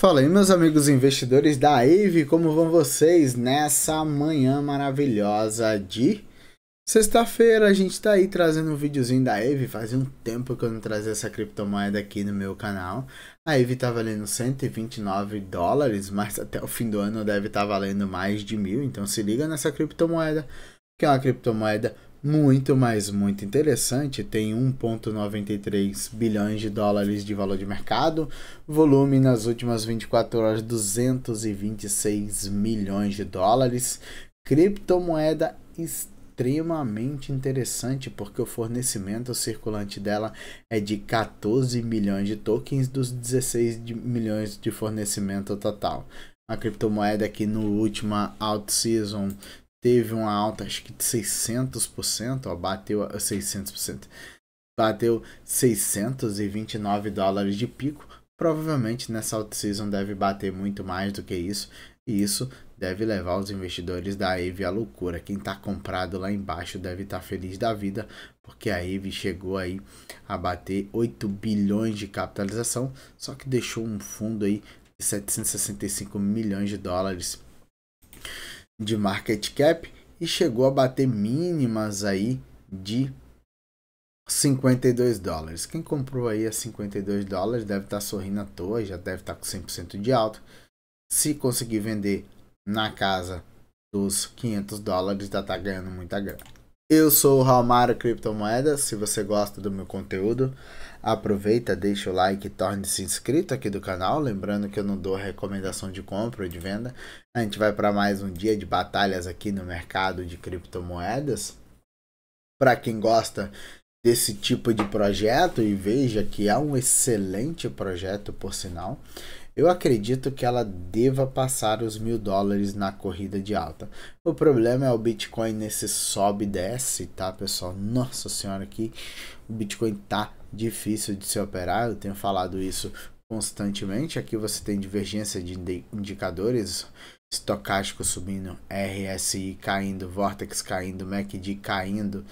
Fala aí, meus amigos investidores da AVE, como vão vocês nessa manhã maravilhosa de sexta-feira? A gente tá aí trazendo um videozinho da AVE, faz um tempo que eu não trazia essa criptomoeda aqui no meu canal. A AVE tá valendo 129 dólares, mas até o fim do ano deve estar tá valendo mais de mil, então se liga nessa criptomoeda, que é uma criptomoeda muito, mas muito interessante. Tem 1,93 bilhões de dólares de valor de mercado, volume nas últimas 24 horas 226 milhões de dólares. Criptomoeda extremamente interessante porque o fornecimento circulante dela é de 14 milhões de tokens dos 16 de milhões de fornecimento total. A criptomoeda que no última out season teve uma alta, acho que de 600%, ó, bateu a 600%, bateu 629 dólares de pico. Provavelmente nessa alta season deve bater muito mais do que isso, e isso deve levar os investidores da Eve à loucura. Quem está comprado lá embaixo deve estar tá feliz da vida, porque a Eve chegou aí a bater 8 bilhões de capitalização, só que deixou um fundo aí de 765 milhões de dólares de market cap e chegou a bater mínimas aí de 52 dólares. Quem comprou aí a 52 dólares deve estar tá sorrindo à toa, já deve estar tá com 100% de alta. Se conseguir vender na casa dos 500 dólares, já está ganhando muita grana. Eu sou o Raul Criptomoedas. Se você gosta do meu conteúdo, aproveita, deixa o like e torne-se inscrito aqui do canal. Lembrando que eu não dou recomendação de compra ou de venda. A gente vai para mais um dia de batalhas aqui no mercado de criptomoedas. Para quem gosta desse tipo de projeto e veja que é um excelente projeto, por sinal. Eu acredito que ela deva passar os mil dólares na corrida de alta. O problema é o Bitcoin nesse sobe e desce, tá, pessoal? Nossa senhora, aqui o Bitcoin tá difícil de se operar. Eu tenho falado isso constantemente. Aqui você tem divergência de indicadores estocástico subindo, RSI caindo, Vortex caindo, MACD caindo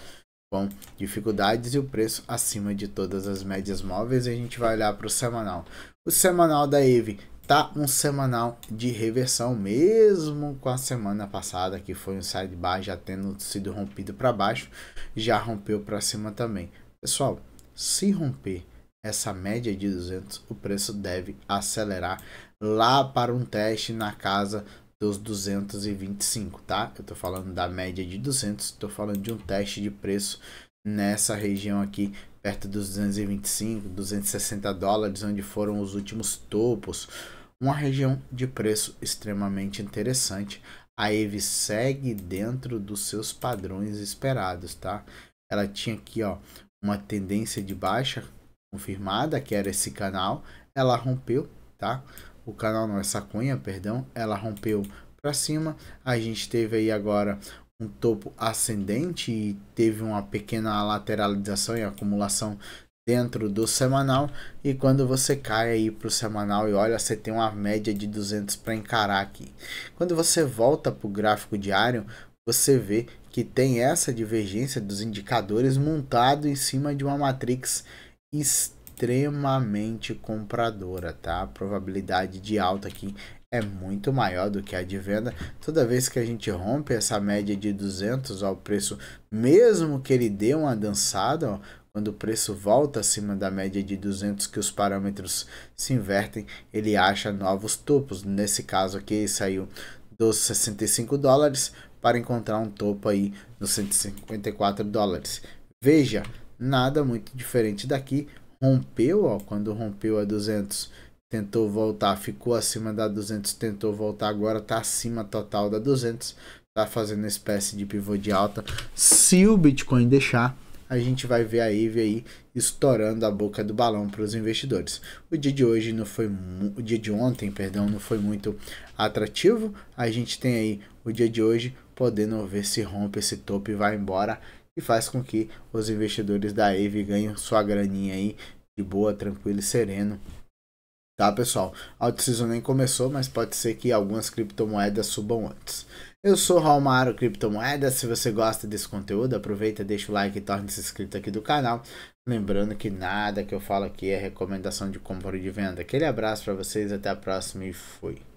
com dificuldades e o preço acima de todas as médias móveis. E a gente vai olhar para o semanal. O semanal da Eve tá um semanal de reversão, mesmo com a semana passada, que foi um sidebar já tendo sido rompido para baixo, já rompeu para cima também. Pessoal, se romper essa média de 200, o preço deve acelerar lá para um teste na casa dos 225, tá? Eu tô falando da média de 200, tô falando de um teste de preço nessa região aqui perto dos 225, 260 dólares, onde foram os últimos topos. Uma região de preço extremamente interessante. A EVE segue dentro dos seus padrões esperados, tá? Ela tinha aqui, ó, uma tendência de baixa confirmada, que era esse canal. Ela rompeu, tá? O canal não, essa é cunha, perdão. Ela rompeu para cima. A gente teve aí agora um topo ascendente e teve uma pequena lateralização e acumulação dentro do semanal e quando você cai aí para o semanal e olha você tem uma média de 200 para encarar aqui quando você volta para o gráfico diário você vê que tem essa divergência dos indicadores montado em cima de uma matrix extremamente compradora tá a probabilidade de alta aqui é muito maior do que a de venda. Toda vez que a gente rompe essa média de 200 ao preço, mesmo que ele dê uma dançada, ó, quando o preço volta acima da média de 200 que os parâmetros se invertem, ele acha novos topos. Nesse caso aqui, saiu dos 65 dólares para encontrar um topo aí nos 154 dólares. Veja, nada muito diferente daqui. Rompeu, ó, quando rompeu a 200 tentou voltar, ficou acima da 200, tentou voltar, agora está acima total da 200, está fazendo espécie de pivô de alta. Se o Bitcoin deixar, a gente vai ver a IVE aí estourando a boca do balão para os investidores. O dia de hoje não foi o dia de ontem, perdão, não foi muito atrativo. A gente tem aí o dia de hoje podendo ver se rompe esse topo e vai embora e faz com que os investidores da IVE ganhem sua graninha aí de boa, tranquilo e sereno tá pessoal? A decisão nem começou, mas pode ser que algumas criptomoedas subam antes. Eu sou Raul Maro Criptomoedas, se você gosta desse conteúdo, aproveita, deixa o like e torne-se inscrito aqui do canal. Lembrando que nada que eu falo aqui é recomendação de compra e de venda. Aquele abraço para vocês, até a próxima e fui.